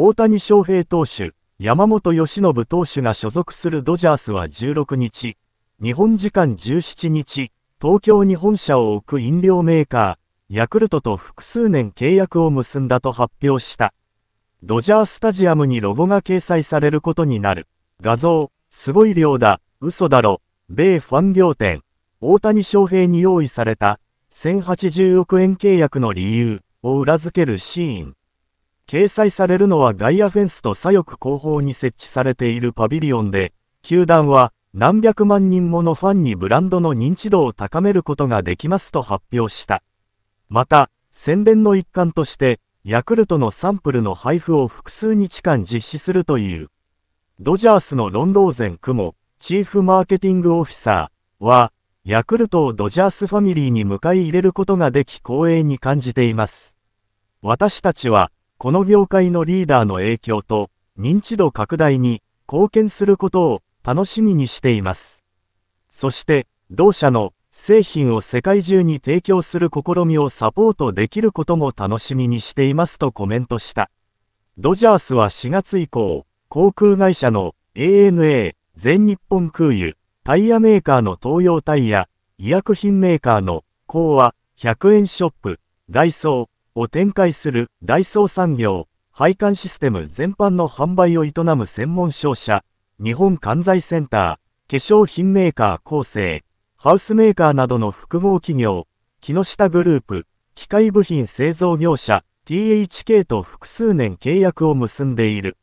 大谷翔平投手、山本由伸投手が所属するドジャースは16日、日本時間17日、東京に本社を置く飲料メーカー、ヤクルトと複数年契約を結んだと発表した。ドジャースタジアムにロゴが掲載されることになる。画像、すごい量だ、嘘だろ、米ファン仰天。大谷翔平に用意された1080億円契約の理由を裏付けるシーン。掲載されるのは外野フェンスと左翼後方に設置されているパビリオンで、球団は何百万人ものファンにブランドの認知度を高めることができますと発表した。また、宣伝の一環として、ヤクルトのサンプルの配布を複数日間実施するという。ドジャースのロンローゼン・クモ、チーフマーケティングオフィサーは、ヤクルトをドジャースファミリーに迎え入れることができ光栄に感じています。私たちは、この業界のリーダーの影響と認知度拡大に貢献することを楽しみにしています。そして、同社の製品を世界中に提供する試みをサポートできることも楽しみにしていますとコメントした。ドジャースは4月以降、航空会社の ANA、全日本空輸、タイヤメーカーの東洋タイヤ、医薬品メーカーの講和、100円ショップ、ダイソー、を展開するダイソー産業、配管システム全般の販売を営む専門商社、日本関西センター、化粧品メーカー構成、ハウスメーカーなどの複合企業、木下グループ、機械部品製造業者、THK と複数年契約を結んでいる。